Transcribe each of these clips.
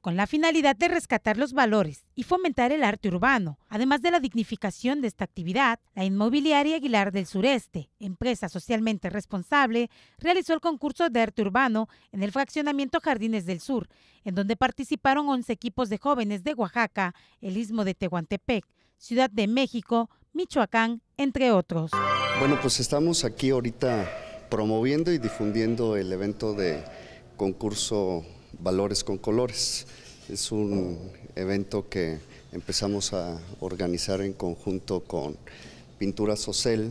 con la finalidad de rescatar los valores y fomentar el arte urbano. Además de la dignificación de esta actividad, la inmobiliaria Aguilar del Sureste, empresa socialmente responsable, realizó el concurso de arte urbano en el fraccionamiento Jardines del Sur, en donde participaron 11 equipos de jóvenes de Oaxaca, el Istmo de Tehuantepec, Ciudad de México, Michoacán, entre otros. Bueno, pues estamos aquí ahorita promoviendo y difundiendo el evento de concurso Valores con Colores. Es un evento que empezamos a organizar en conjunto con Pintura Social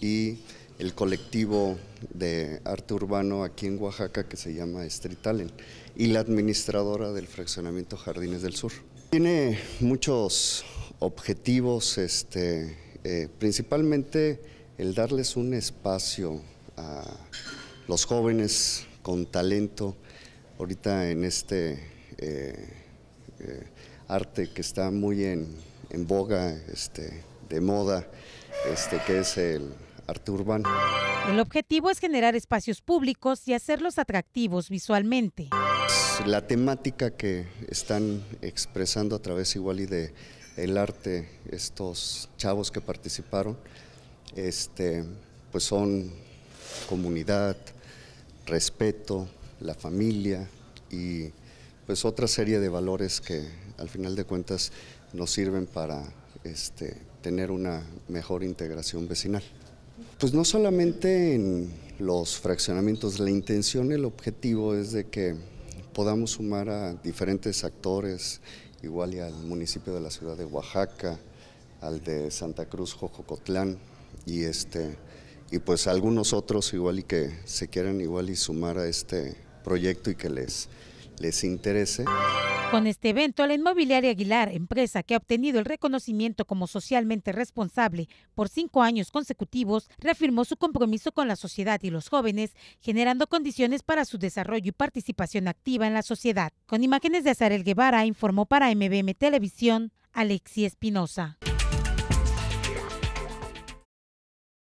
y el colectivo de arte urbano aquí en Oaxaca que se llama Street Talent y la administradora del fraccionamiento Jardines del Sur. Tiene muchos objetivos, este, eh, principalmente el darles un espacio a los jóvenes con talento ahorita en este eh, eh, arte que está muy en, boga, este, de moda, este, que es el arte urbano. El objetivo es generar espacios públicos y hacerlos atractivos visualmente. La temática que están expresando a través igual y de el arte estos chavos que participaron, este, pues son comunidad, respeto, la familia y pues otra serie de valores que al final de cuentas nos sirven para este, tener una mejor integración vecinal. Pues no solamente en los fraccionamientos, la intención, el objetivo es de que podamos sumar a diferentes actores, igual y al municipio de la ciudad de Oaxaca, al de Santa Cruz, Jojocotlán, y este y pues algunos otros igual y que se quieran igual y sumar a este proyecto y que les, interese. Con este evento, la inmobiliaria Aguilar, empresa que ha obtenido el reconocimiento como socialmente responsable por cinco años consecutivos, reafirmó su compromiso con la sociedad y los jóvenes, generando condiciones para su desarrollo y participación activa en la sociedad. Con imágenes de Azarel Guevara, informó para MBM Televisión Alexi Espinosa.